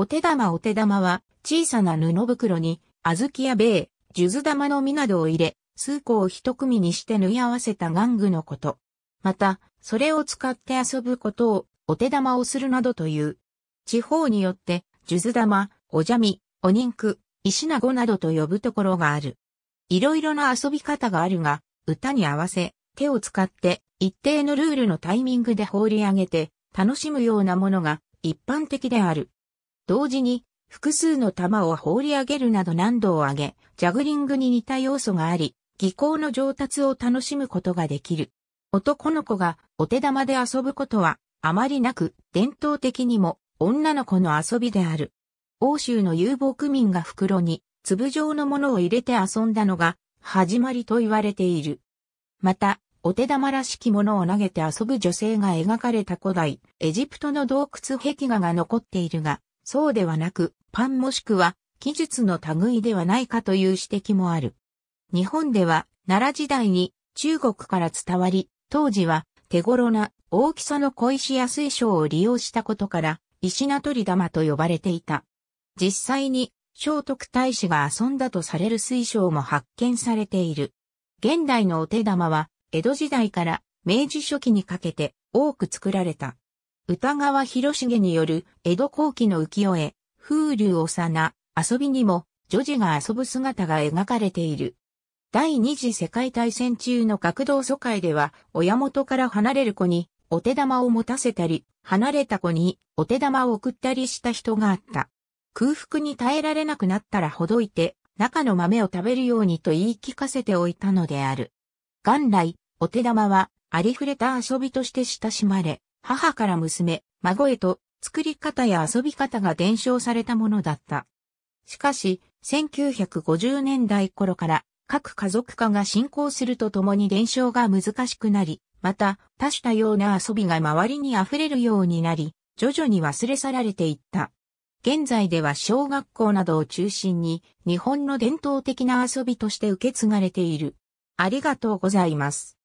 お手玉お手玉は、小さな布袋に、小豆や米、数珠玉の実などを入れ、数個を一組にして縫い合わせた玩具のこと。また、それを使って遊ぶことを、お手玉をするなどという。地方によって、数珠玉、おじゃみ、お人句、石なごなどと呼ぶところがある。いろいろな遊び方があるが、歌に合わせ、手を使って、一定のルールのタイミングで放り上げて、楽しむようなものが、一般的である。同時に複数の球を放り上げるなど難度を上げ、ジャグリングに似た要素があり、技巧の上達を楽しむことができる。男の子がお手玉で遊ぶことはあまりなく伝統的にも女の子の遊びである。欧州の遊牧民が袋に粒状のものを入れて遊んだのが始まりと言われている。また、お手玉らしきものを投げて遊ぶ女性が描かれた古代エジプトの洞窟壁画が残っているが、そうではなく、パンもしくは、技術の類ではないかという指摘もある。日本では、奈良時代に中国から伝わり、当時は手頃な大きさの小石や水晶を利用したことから、石名取玉と呼ばれていた。実際に、聖徳太子が遊んだとされる水晶も発見されている。現代のお手玉は、江戸時代から明治初期にかけて多く作られた。歌川広重による江戸後期の浮世絵、風流幼、遊びにも女児が遊ぶ姿が描かれている。第二次世界大戦中の学童疎開では、親元から離れる子にお手玉を持たせたり、離れた子にお手玉を送ったりした人があった。空腹に耐えられなくなったらほどいて、中の豆を食べるようにと言い聞かせておいたのである。元来、お手玉はありふれた遊びとして親しまれ、母から娘、孫へと作り方や遊び方が伝承されたものだった。しかし、1950年代頃から各家族化が進行するとともに伝承が難しくなり、また多種多様な遊びが周りに溢れるようになり、徐々に忘れ去られていった。現在では小学校などを中心に日本の伝統的な遊びとして受け継がれている。ありがとうございます。